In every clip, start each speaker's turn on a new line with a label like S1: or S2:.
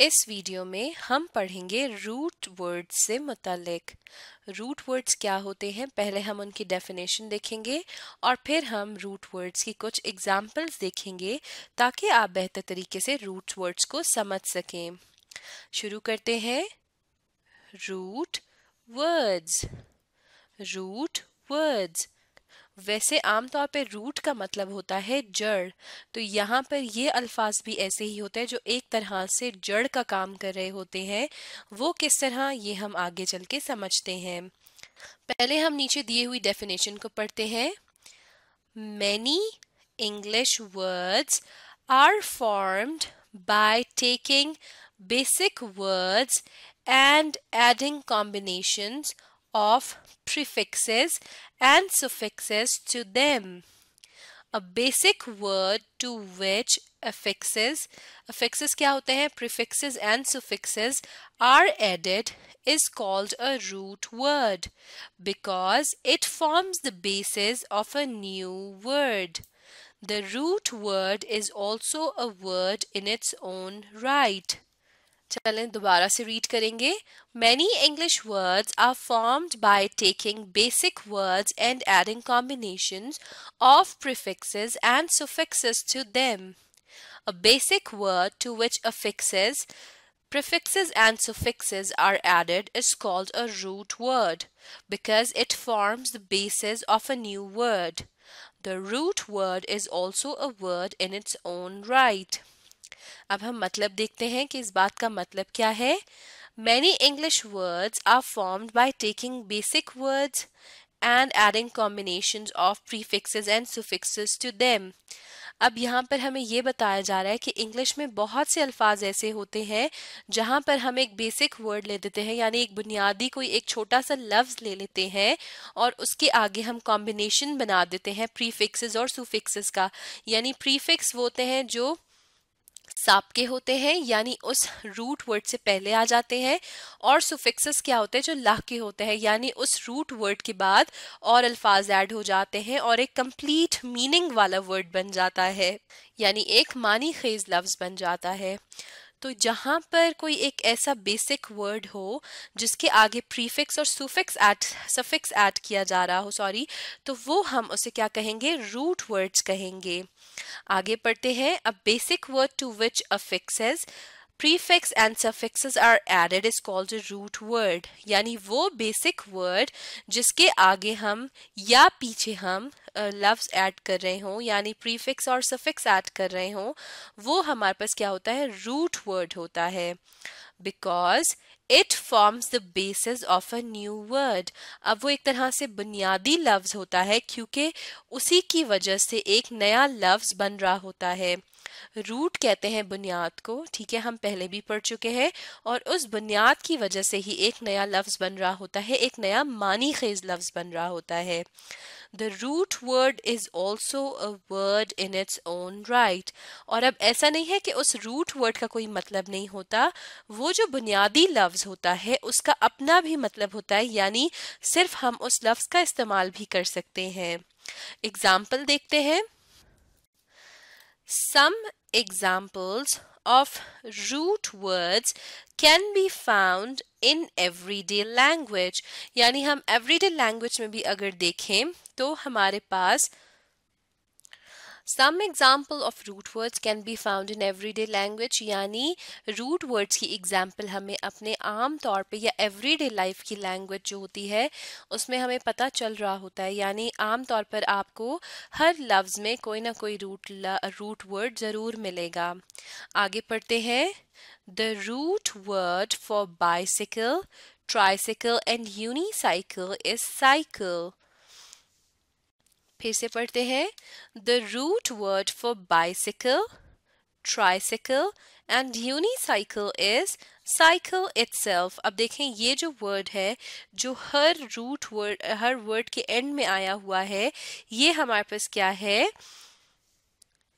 S1: इस वीडियो में हम पढ़ेंगे रूट वर्ड्स से मुतलिक रूट वर्ड्स क्या होते हैं पहले हम उनकी डेफिनेशन देखेंगे और फिर हम रूट वर्ड्स की कुछ एग्जाम्पल्स देखेंगे ताकि आप बेहतर तरीके से रूट वर्ड्स को समझ सकें शुरू करते हैं रूट वर्ड्स रूट वर्ड्स वैसे आमतौर पर रूट का मतलब होता है जड़ तो यहाँ पर ये अल्फाज भी ऐसे ही होते हैं जो एक तरह से जड़ का काम कर रहे होते हैं वो किस तरह ये हम आगे चल के समझते हैं पहले हम नीचे दिए हुई डेफिनेशन को पढ़ते हैं many English words are formed by taking basic words and adding combinations of prefixes and suffixes to them. A basic word to which affixes, affixes क्या होते हैं Prefixes and suffixes are added is called a root word because it forms the basis of a new word. The root word is also a word in its own right. चलें दोबारा से read करेंगे many English words are formed by taking basic words and adding combination of prefixes and suffixes to them A basic word to which affixes, prefixes and suffixes are added is called a root word because it forms the basis of a new word. The root word is also a word in its own right. अब हम मतलब देखते हैं कि इस बात का मतलब क्या है many English words are formed by taking basic words and adding combination of prefixes and suffixes to them अब यहाँ पर हमें ये बताया जा रहा है कि इंग्लिश में बहुत से अल्फाज ऐसे होते हैं जहाँ पर हम एक बेसिक वर्ड ले देते हैं यानी एक बुनियादी कोई एक छोटा सा लफ्ज ले लेते हैं और उसके आगे हम कॉम्बिनेशन बना देते हैं प्रीफिक्सेस और सुफिक्सेस का यानी प्रीफिक्स होते हैं जो साप के होते हैं यानी उस रूट वर्ड से पहले आ जाते हैं और सुफिक्सेस क्या होते हैं जो लाह के होते हैं यानी उस रूट वर्ड के बाद और अल्फाज ऐड हो जाते हैं और एक कंप्लीट मीनिंग वाला वर्ड बन जाता है यानी एक मानी खेज लफ्ज बन जाता है तो जहाँ पर कोई एक ऐसा बेसिक वर्ड हो जिसके आगे प्रीफिक्स और सुफिक्स ऐड सफिक्स ऐड किया जा रहा हो सॉरी तो वो हम उसे क्या कहेंगे रूट वर्ड्स कहेंगे आगे पढ़ते हैं a basic word to which a prefix and suffixes are added is called a root word यानी वो basic word जिसके आगे हम या पीछे हम लफ्ज़ uh, ऐड कर रहे हों यानी प्रीफिक्स और सफिक्स ऐड कर रहे हों वो हमारे पास क्या होता है रूट वर्ड होता है because it forms the basis of a new word अब वो एक तरह से बुनियादी लफ्ज़ होता है क्योंकि उसी की वजह से एक नया लफ्ज़ बन रहा होता है रूट कहते हैं बुनियाद को ठीक है हम पहले भी पढ़ चुके हैं और उस बुनियाद की वजह से ही एक नया लफ्ज़ बन रहा होता है एक नया मानी खेज लफ्ज़ बन रहा होता है the root word is also a word in its own right और अब ऐसा नहीं है कि उस रूट वर्ड का कोई मतलब नहीं होता वो जो बुनियादी लफ्ज़ होता है उसका अपना भी मतलब होता है यानी सिर्फ हम उस लफ्ज़ का इस्तेमाल भी कर सकते हैं एग्ज़ाम्पल देखते हैं Some examples of root words can be found in everyday language यानी हम everyday language में भी अगर देखें तो हमारे पास some example of root words can be found in every day language यानी रूट वर्ड्स की एग्जाम्पल हमें अपने आम तौर पे या एवरी डे लाइफ की लैंग्वेज जो होती है उसमें हमें पता चल रहा होता है यानी आम तौर पर आपको हर लफ्ज़ में कोई ना कोई रूट रूट वर्ड ज़रूर मिलेगा आगे पढ़ते हैं the root word for bicycle tricycle and unicycle is cycle फिर से पढ़ते हैं the root word for bicycle tricycle and unicycle is cycle itself अब देखें ये जो वर्ड है जो हर रूट वर्ड हर वर्ड के एंड में आया हुआ है ये हमारे पास क्या है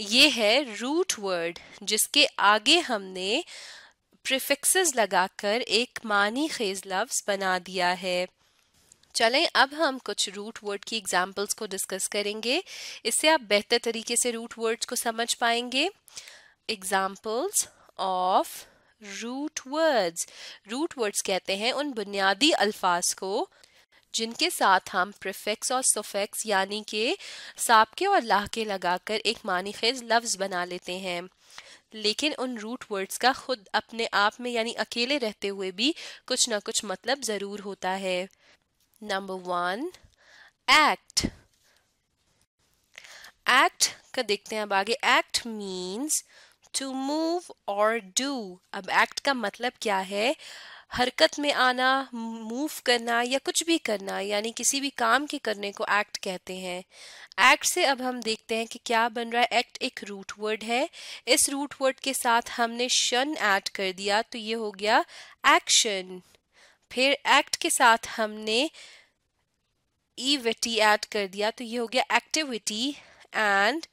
S1: ये है रूट वर्ड जिसके आगे हमने प्रिफिक्सेस लगाकर एक मानी खेज लफ्स बना दिया है चलें अब हम कुछ रूट वर्ड की एग्जाम्पल्स को डिस्कस करेंगे इससे आप बेहतर तरीके से रूट वर्ड्स को समझ पाएंगे examples of root words root words कहते हैं उन बुनियादी अल्फाज को जिनके साथ हम प्रिफिक्स और सोफेक्स यानी के साबके और लाहके लगाकर एक मानी खेज लफ्ज़ बना लेते हैं लेकिन उन रूट वर्ड्स का खुद अपने आप में यानी अकेले रहते हुए भी कुछ ना कुछ मतलब ज़रूर होता है नंबर वन एक्ट एक्ट का देखते हैं अब आगे एक्ट मीन्स टू मूव और डू अब एक्ट का मतलब क्या है हरकत में आना मूव करना या कुछ भी करना यानी किसी भी काम के करने को एक्ट कहते हैं एक्ट से अब हम देखते हैं कि क्या बन रहा है एक्ट एक रूट वर्ड है इस रूट वर्ड के साथ हमने शन ऐड कर दिया तो ये हो गया एक्शन फिर एक्ट के साथ हमने ईविटी ऐड कर दिया तो ये हो गया एक्टिविटी एंड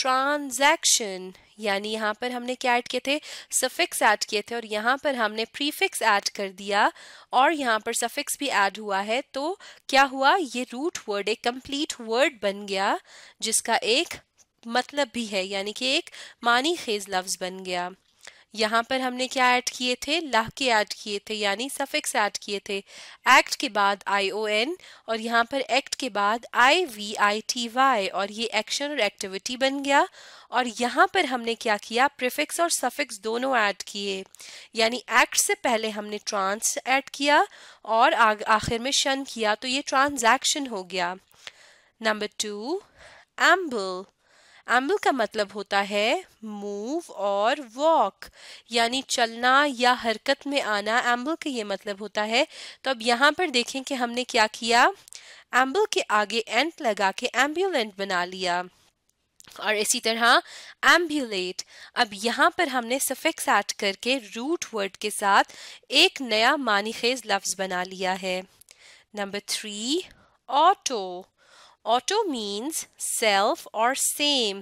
S1: ट्रांजैक्शन यानी यहाँ पर हमने क्या ऐड किए थे सफिक्स ऐड किए थे और यहाँ पर हमने प्रीफिक्स ऐड कर दिया और यहाँ पर सफिक्स भी ऐड हुआ है तो क्या हुआ ये रूट वर्ड एक कंप्लीट वर्ड बन गया जिसका एक मतलब भी है यानी कि एक मानी खेज लफ्ज़ बन गया यहाँ पर हमने क्या ऐड किए थे लाह के ऐड किए थे यानी सफिक्स ऐड किए थे एक्ट के बाद आई ओ एन और यहाँ पर एक्ट के बाद I V I T Y और ये एक्शन और एक्टिविटी बन गया और यहाँ पर हमने क्या किया प्रिफिक्स और सफिक्स दोनों ऐड किए यानी एक्ट से पहले हमने ट्रांस ऐड किया और आखिर में शन किया तो ये ट्रांजैक्शन हो गया नंबर टू एम्बल एम्बल का मतलब होता है मूव और वॉक यानी चलना या हरकत में आना एम्बल का ये मतलब होता है तो अब यहाँ पर देखें कि हमने क्या किया एम्बल के आगे एंट लगा के एम्बुलेंट बना लिया और इसी तरह एम्बुलेट अब यहाँ पर हमने सफिक्स ऐड करके रूट वर्ड के साथ एक नया मानी खेज लफ्ज़ बना लिया है number three auto auto means self और सेम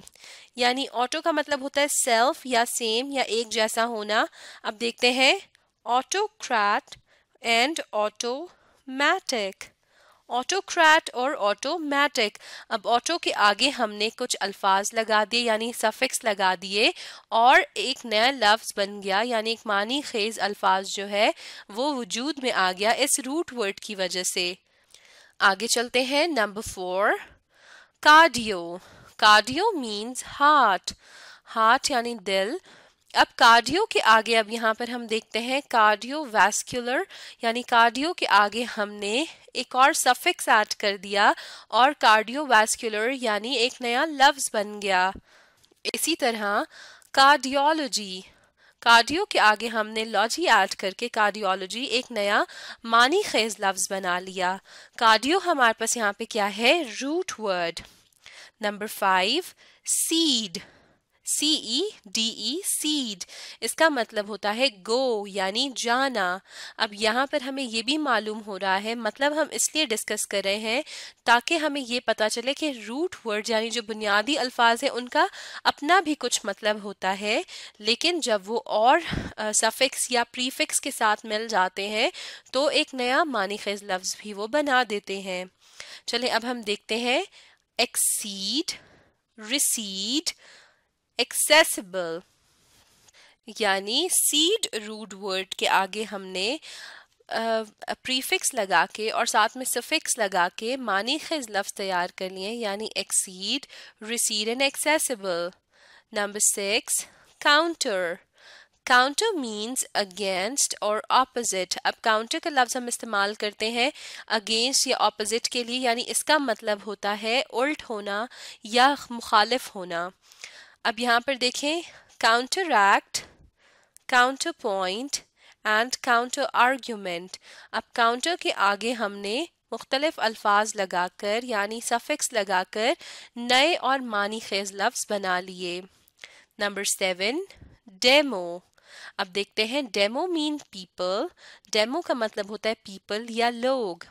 S1: यानी ऑटो का मतलब होता है सेल्फ या सेम या एक जैसा होना अब देखते हैं ऑटोक्रैट एंड ऑटोमैटिक ऑटोक्रैट और ऑटोमैटिक अब ऑटो के आगे हमने कुछ अल्फाज लगा दिए यानी सफिक्स लगा दिए और एक नया लफ्ज़ बन गया यानी एक मानी खेज अल्फाज जो है वो वजूद में आ गया इस रूट वर्ड की वजह से आगे चलते हैं number four cardio cardio means heart heart यानी दिल अब कार्डियो के आगे अब यहाँ पर हम देखते हैं कार्डियो वैस्कुलर यानी कार्डियो के आगे हमने एक और सफिक्स ऐड कर दिया और कार्डियो वैस्कुलर यानी एक नया लफ्ज बन गया इसी तरह कार्डियोलॉजी कार्डियो के आगे हमने लॉजी ऐड करके कार्डियोलॉजी एक नया मानी खेज लफ्ज बना लिया कार्डियो हमारे पास यहाँ पे क्या है root word number five cede C E D E cede इसका मतलब होता है गो यानी जाना अब यहाँ पर हमें ये भी मालूम हो रहा है मतलब हम इसलिए डिस्कस कर रहे हैं ताकि हमें ये पता चले कि रूट वर्ड यानी जो बुनियादी अल्फाज हैं उनका अपना भी कुछ मतलब होता है लेकिन जब वो और सफिक्स या प्रीफिक्स के साथ मिल जाते हैं तो एक नया मानी खेज लफ्ज़ भी वो बना देते हैं चले अब हम देखते हैं एक्सीड रिसीड एक्सेसिबल यानी सीड रूट वर्ड के आगे हमने प्रीफिक्स लगा के और साथ में सफिक्स लगा के मानी खिज लफ्ज़ तैयार कर लिए यानी exceed recede and accessible number six counter counter means against और ऑपोजिट अब काउंटर का लफ्ज़ हम इस्तेमाल करते हैं अगेंस्ट या ऑपोजिट के लिए यानी इसका मतलब होता है उल्ट होना या मुखालिफ होना अब यहाँ पर देखें counteract counterpoint and counterargument अब काउंटर के आगे हमने मुख्तलिफ अल्फाज लगाकर यानी सफ़िक्स लगाकर नए और मानी खेज लफ्ज़ बना लिए नंबर सेवन डेमो अब देखते हैं डेमो मीन पीपल डेमो का मतलब होता है पीपल या लोग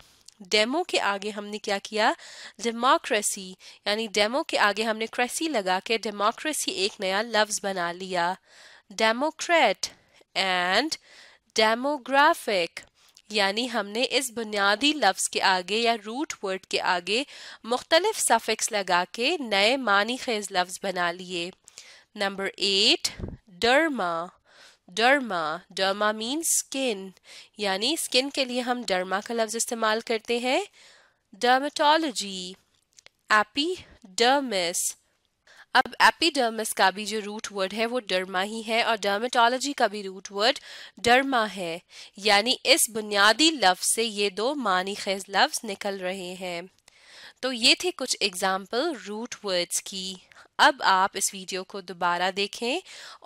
S1: डेमो के आगे हमने क्या किया डेमोक्रेसी यानी डेमो के आगे हमने क्रेसी लगा के डेमोक्रेसी एक नया लफ्ज बना लिया डेमोक्रेट एंड डेमोग्राफिक यानी हमने इस बुनियादी लफ्ज के आगे या रूट वर्ड के आगे मुख्तलिफ सफिक्स लगा के नए मानी खेज लफ्ज बना लिए number eight derma derma derma mean skin यानी स्किन के लिए हम डर्मा का लफ्ज़ इस्तेमाल करते हैं डर्माटोलॉजी एपीडर्मिस अब एपीडर्मिस का भी जो रूट वर्ड है वो डर्मा ही है और डर्मेटोलॉजी का भी रूट वर्ड डर्मा है यानी इस बुनियादी लफ्ज़ से ये दो मानी खेज लफ्ज़ निकल रहे हैं तो ये थे कुछ एग्जाम्पल रूट वर्ड्स की अब आप इस वीडियो को दोबारा देखें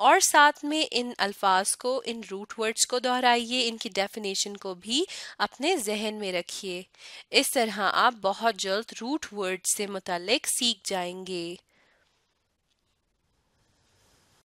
S1: और साथ में इन अल्फाज को इन रूट वर्ड्स को दोहराइए इनकी डेफिनेशन को भी अपने जहन में रखिए इस तरह आप बहुत जल्द रूट वर्ड से मुतल सीख जाएंगे